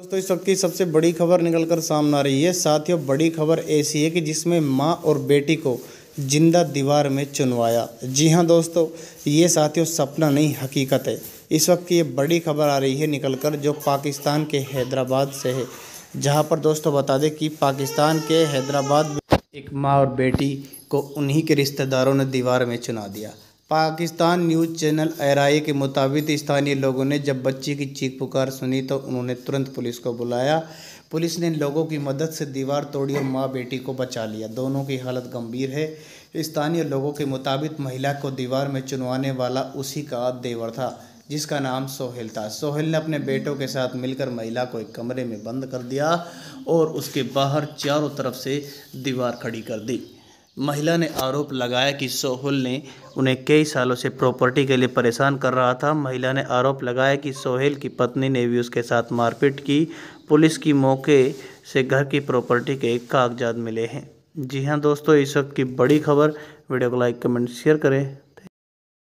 दोस्तों इस वक्त की सबसे बड़ी खबर निकलकर सामने आ रही है साथियों बड़ी खबर ऐसी है कि जिसमें माँ और बेटी को जिंदा दीवार में चुनवाया जी हाँ दोस्तों ये साथियों सपना नहीं हकीकत है इस वक्त की ये बड़ी खबर आ रही है निकलकर जो पाकिस्तान के हैदराबाद से है जहाँ पर दोस्तों बता दें कि पाकिस्तान के हैदराबाद में एक माँ और बेटी को उन्हीं के रिश्तेदारों ने दीवार में चुना दिया पाकिस्तान न्यूज़ चैनल एराई के मुताबिक स्थानीय लोगों ने जब बच्ची की चीख पुकार सुनी तो उन्होंने तुरंत पुलिस को बुलाया पुलिस ने लोगों की मदद से दीवार तोड़ी और माँ बेटी को बचा लिया दोनों की हालत गंभीर है स्थानीय लोगों के मुताबिक महिला को दीवार में चुनवाने वाला उसी का देवर था जिसका नाम सोहेल था सोहेल ने अपने बेटों के साथ मिलकर महिला को एक कमरे में बंद कर दिया और उसके बाहर चारों तरफ से दीवार खड़ी कर दी महिला ने आरोप लगाया कि सोहल ने उन्हें कई सालों से प्रॉपर्टी के लिए परेशान कर रहा था महिला ने आरोप लगाया कि सोहेल की पत्नी ने भी उसके साथ मारपीट की पुलिस की मौके से घर की प्रॉपर्टी के कागजात मिले हैं जी हाँ दोस्तों इस वक्त की बड़ी खबर वीडियो को लाइक कमेंट शेयर करें